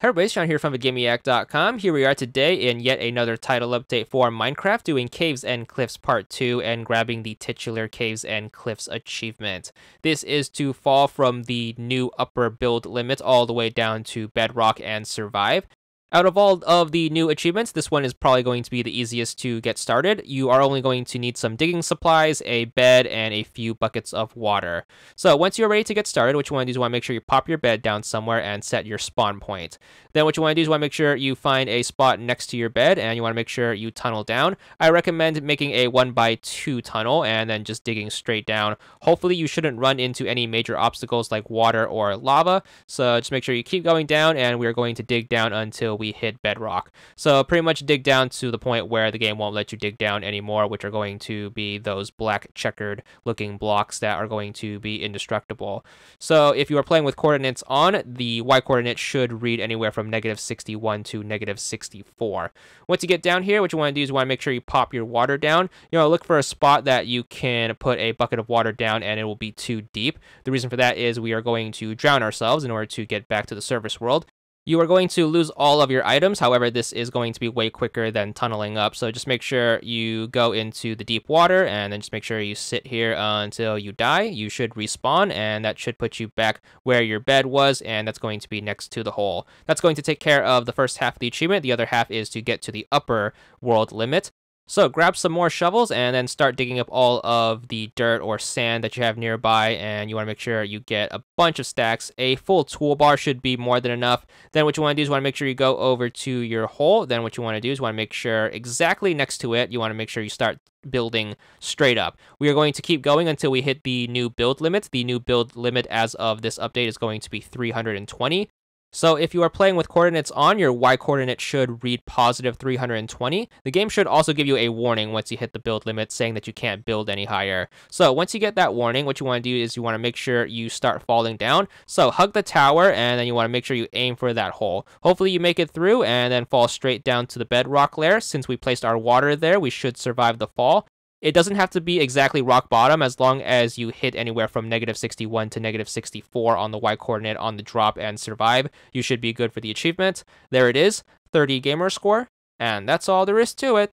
Hey everybody, Sean John here from TheGimmeYak.com. Here we are today in yet another title update for Minecraft, doing Caves and Cliffs Part 2 and grabbing the titular Caves and Cliffs achievement. This is to fall from the new upper build limit all the way down to Bedrock and Survive. Out of all of the new achievements, this one is probably going to be the easiest to get started. You are only going to need some digging supplies, a bed, and a few buckets of water. So once you're ready to get started, what you want to do is you want to make sure you pop your bed down somewhere and set your spawn point. Then what you want to do is you want to make sure you find a spot next to your bed and you want to make sure you tunnel down. I recommend making a 1 by 2 tunnel and then just digging straight down. Hopefully you shouldn't run into any major obstacles like water or lava. So just make sure you keep going down and we're going to dig down until we hit bedrock. So pretty much dig down to the point where the game won't let you dig down anymore, which are going to be those black checkered looking blocks that are going to be indestructible. So if you are playing with coordinates on, the y coordinate should read anywhere from negative 61 to negative 64. Once you get down here, what you want to do is you want to make sure you pop your water down. You know, look for a spot that you can put a bucket of water down and it will be too deep. The reason for that is we are going to drown ourselves in order to get back to the surface world. You are going to lose all of your items, however, this is going to be way quicker than tunneling up, so just make sure you go into the deep water and then just make sure you sit here until you die. You should respawn, and that should put you back where your bed was, and that's going to be next to the hole. That's going to take care of the first half of the achievement. The other half is to get to the upper world limit. So grab some more shovels and then start digging up all of the dirt or sand that you have nearby and you want to make sure you get a bunch of stacks. A full toolbar should be more than enough. Then what you want to do is want to make sure you go over to your hole. Then what you want to do is want to make sure exactly next to it, you want to make sure you start building straight up. We are going to keep going until we hit the new build limit. The new build limit as of this update is going to be 320. So if you are playing with coordinates on, your Y coordinate should read positive 320. The game should also give you a warning once you hit the build limit saying that you can't build any higher. So once you get that warning, what you want to do is you want to make sure you start falling down. So hug the tower and then you want to make sure you aim for that hole. Hopefully you make it through and then fall straight down to the bedrock layer. Since we placed our water there, we should survive the fall. It doesn't have to be exactly rock bottom as long as you hit anywhere from negative 61 to negative 64 on the y coordinate on the drop and survive. You should be good for the achievement. There it is, 30 gamer score, and that's all there is to it.